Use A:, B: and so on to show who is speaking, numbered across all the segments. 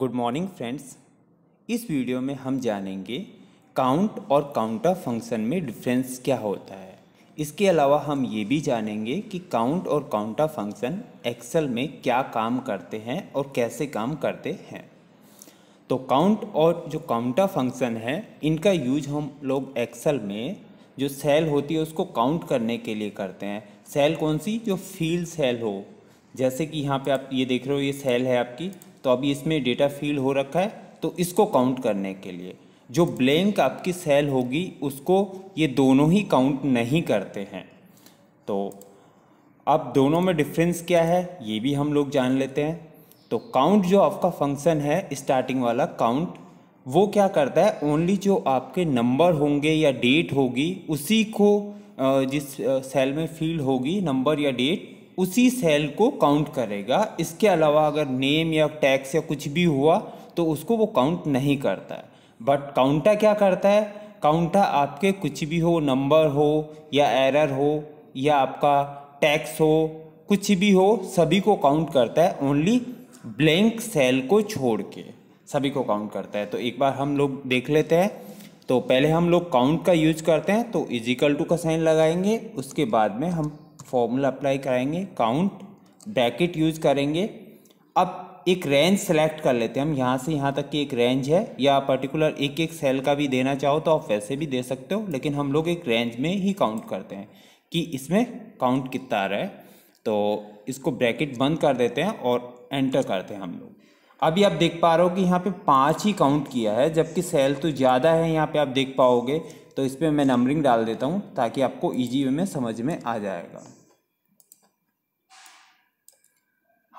A: good morning friends इस video में हम जानेंगे काउंट और काउंटर फंक्शन में डिफरेंस क्या होता है इसके अलावा हम ये भी जानेंगे कि काउंट और काउंटर फंक्शन एक्सेल में क्या काम करते हैं और कैसे काम करते हैं तो काउंट और जो काउंटर फंक्शन है इनका यूज हम लोग एक्सेल में जो सेल होती है उसको काउंट करने के लिए करते हैं सेल कौन सी जो फील्ड सेल हो जैसे कि यहाँ पे आप ये देख रहे हो ये सेल है आपकी तो अभी इसमें डेटा फील हो रखा है तो इसको काउंट करने के लिए जो ब्लैंक आपकी सेल होगी उसको ये दोनों ही काउंट नहीं करते हैं तो अब दोनों में डिफरेंस क्या है ये भी हम लोग जान लेते हैं तो काउंट जो आपका फंक्शन है स्टार्टिंग वाला काउंट वो क्या करता है ओनली जो आपके नंबर होंगे या डेट होगी उसी को जिस सेल में फील होगी नंबर या डेट उसी सेल को काउंट करेगा इसके अलावा अगर नेम या टैक्स या कुछ भी हुआ तो उसको वो काउंट नहीं करता है बट काउंटा क्या करता है काउंटा आपके कुछ भी हो नंबर हो या एरर हो या आपका टैक्स हो कुछ भी हो सभी को काउंट करता है ओनली ब्लैंक सेल को छोड़ के सभी को काउंट करता है तो एक बार हम लोग देख लेते हैं तो पहले हम लोग काउंट का यूज करते हैं तो इजिकल टू का साइन लगाएंगे उसके बाद में हम फॉर्मूला अप्लाई कराएंगे काउंट ब्रैकेट यूज करेंगे अब एक रेंज सेलेक्ट कर लेते हैं हम यहाँ से यहाँ तक की एक रेंज है या पर्टिकुलर एक एक सेल का भी देना चाहो तो आप वैसे भी दे सकते हो लेकिन हम लोग एक रेंज में ही काउंट करते हैं कि इसमें काउंट कितना आ रहा है तो इसको ब्रैकेट बंद कर देते हैं और एंटर करते हैं हम लोग अभी आप देख पा रहे हो कि यहाँ पे पाँच ही काउंट किया है जबकि सेल तो ज़्यादा है यहाँ पे आप देख पाओगे तो इस पर मैं नंबरिंग डाल देता हूँ ताकि आपको ईजी में समझ में आ जाएगा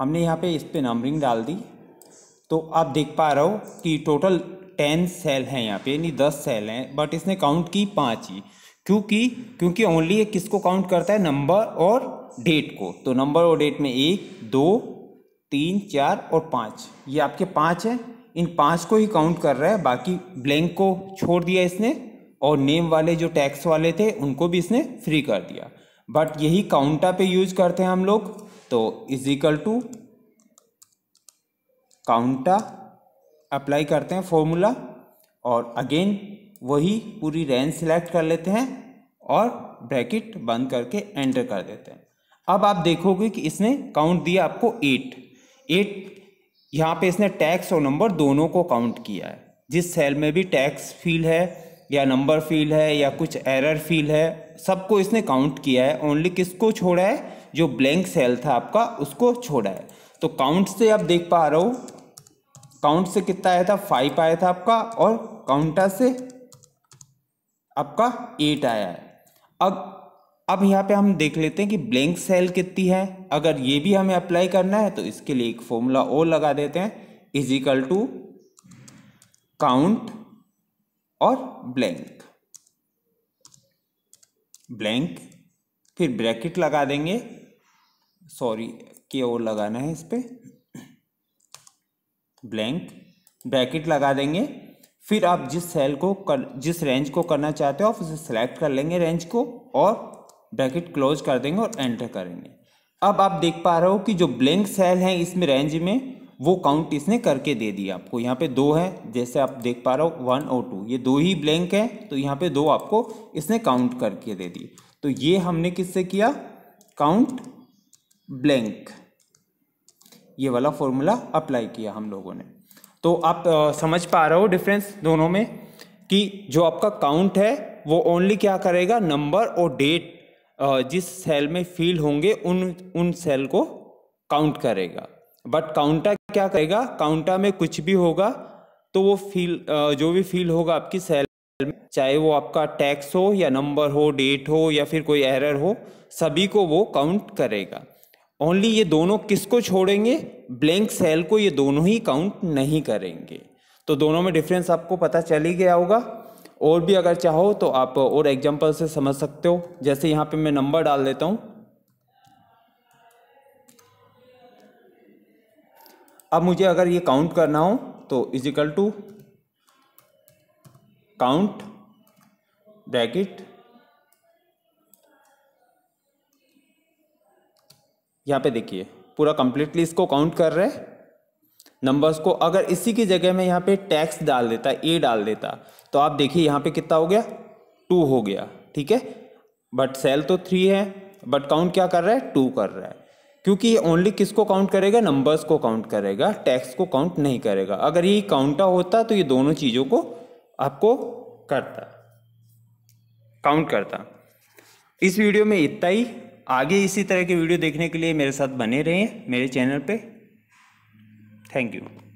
A: हमने यहाँ पे इस पर नंबरिंग डाल दी तो आप देख पा रहे हो कि टोटल टेन सेल हैं यहाँ पे यानी दस सेल हैं बट इसने काउंट की पाँच ही क्योंकि क्योंकि ओनली ये किसको काउंट करता है नंबर और डेट को तो नंबर और डेट में एक दो तीन चार और पाँच ये आपके पाँच हैं इन पाँच को ही काउंट कर रहा है बाकी ब्लैंक को छोड़ दिया इसने और नेम वाले जो टैक्स वाले थे उनको भी इसने फ्री कर दिया बट यही काउंटा पे यूज करते हैं हम लोग तो is equal to counta apply करते हैं फॉर्मूला और अगेन वही पूरी रेंज सिलेक्ट कर लेते हैं और ब्रैकेट बंद करके एंटर कर देते हैं अब आप देखोगे कि इसने काउंट दिया आपको एट एट यहाँ पे इसने टैक्स और नंबर दोनों को काउंट किया है जिस सेल में भी टैक्स फील है या नंबर फील्ड है या कुछ एरर फील्ड है सबको इसने काउंट किया है ओनली किसको छोड़ा है जो ब्लैंक सेल था आपका उसको छोड़ा है तो काउंट से आप देख पा रहे हो काउंट से कितना आया था फाइव आया था आपका और काउंटर से आपका एट आया है अब अब यहाँ पे हम देख लेते हैं कि ब्लैंक सेल कितनी है अगर ये भी हमें अप्लाई करना है तो इसके लिए एक फॉर्मूला और लगा देते हैं इजिकल टू काउंट और ब्लैंक ब्लैंक फिर ब्रैकेट लगा देंगे सॉरी के ओ लगाना है इस पर ब्लैंक ब्रैकेट लगा देंगे फिर आप जिस सेल को कर जिस रेंज को करना चाहते हो आप उसे सिलेक्ट कर लेंगे रेंज को और ब्रैकेट क्लोज कर देंगे और एंटर करेंगे अब आप देख पा रहे हो कि जो ब्लैंक सेल हैं इसमें रेंज में वो काउंट इसने करके दे दिया आपको यहाँ पे दो है जैसे आप देख पा रहे हो वन और टू ये दो ही ब्लैंक है तो यहाँ पे दो आपको इसने काउंट करके दे दिए तो ये हमने किससे किया काउंट ब्लैंक ये वाला फॉर्मूला अप्लाई किया हम लोगों ने तो आप आ, समझ पा रहे हो डिफरेंस दोनों में कि जो आपका काउंट है वो ओनली क्या करेगा नंबर और डेट जिस सेल में फील होंगे उन उन सेल को काउंट करेगा बट काउंटर क्या करेगा काउंटा में कुछ भी होगा तो वो फील जो भी फील होगा आपकी सेल में चाहे वो आपका टैक्स हो या नंबर हो डेट हो या फिर कोई एरर हो सभी को वो काउंट करेगा ओनली ये दोनों किसको छोड़ेंगे ब्लैंक सेल को ये दोनों ही काउंट नहीं करेंगे तो दोनों में डिफरेंस आपको पता चल ही गया होगा और भी अगर चाहो तो आप और एग्जाम्पल से समझ सकते हो जैसे यहाँ पे मैं नंबर डाल देता हूँ अब मुझे अगर ये काउंट करना हो तो इजिकल टू काउंट ब्रैकेट यहाँ पे देखिए पूरा कंप्लीटली इसको काउंट कर रहे नंबर्स को अगर इसी की जगह में यहाँ पे टैक्स डाल देता ए डाल देता तो आप देखिए यहाँ पे कितना हो गया टू हो गया ठीक है बट सेल तो थ्री है बट काउंट क्या कर रहा है टू कर रहा है क्योंकि ये ओनली किसको काउंट करेगा नंबर्स को काउंट करेगा टैक्स को काउंट नहीं करेगा अगर ये काउंटा होता तो ये दोनों चीज़ों को आपको करता काउंट करता इस वीडियो में इतना ही आगे इसी तरह के वीडियो देखने के लिए मेरे साथ बने रहें मेरे चैनल पे थैंक यू